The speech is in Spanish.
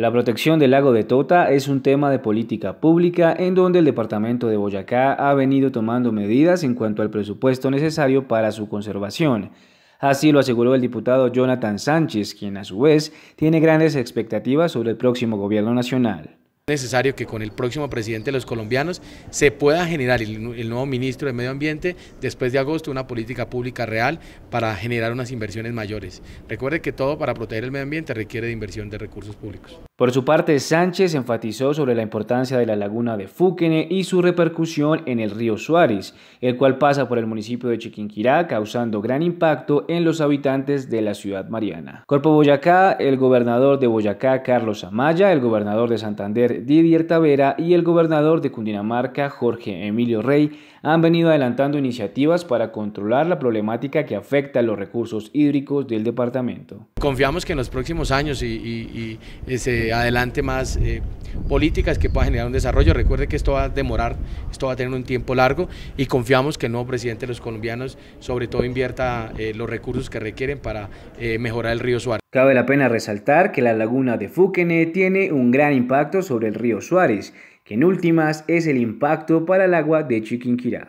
La protección del lago de Tota es un tema de política pública en donde el departamento de Boyacá ha venido tomando medidas en cuanto al presupuesto necesario para su conservación. Así lo aseguró el diputado Jonathan Sánchez, quien a su vez tiene grandes expectativas sobre el próximo gobierno nacional necesario que con el próximo presidente de los colombianos se pueda generar el, nuevo ministro de Medio Ambiente después de agosto una política pública real para generar unas inversiones mayores. Recuerde que todo para proteger el medio ambiente requiere de inversión de recursos públicos. Por su parte, Sánchez enfatizó sobre la importancia de la laguna de Fúquene y su repercusión en el río Suárez, el cual pasa por el municipio de Chiquinquirá, causando gran impacto en los habitantes de la ciudad mariana. Corpo Boyacá, el gobernador de Boyacá, Carlos Amaya, el gobernador de Santander, Didier Tavera y el gobernador de Cundinamarca Jorge Emilio Rey han venido adelantando iniciativas para controlar la problemática que afecta a los recursos hídricos del departamento confiamos que en los próximos años y, eh, se adelante más eh, políticas que puedan generar un desarrollo. Recuerde que esto va a demorar, esto va a tener un tiempo largo y confiamos que el nuevo presidente de los colombianos sobre todo invierta eh, los recursos que requieren para mejorar el río Suárez. Cabe la pena resaltar que la laguna de Fúquene tiene un gran impacto sobre el río Suárez, que en últimas es el impacto para el agua de Chiquinquirá.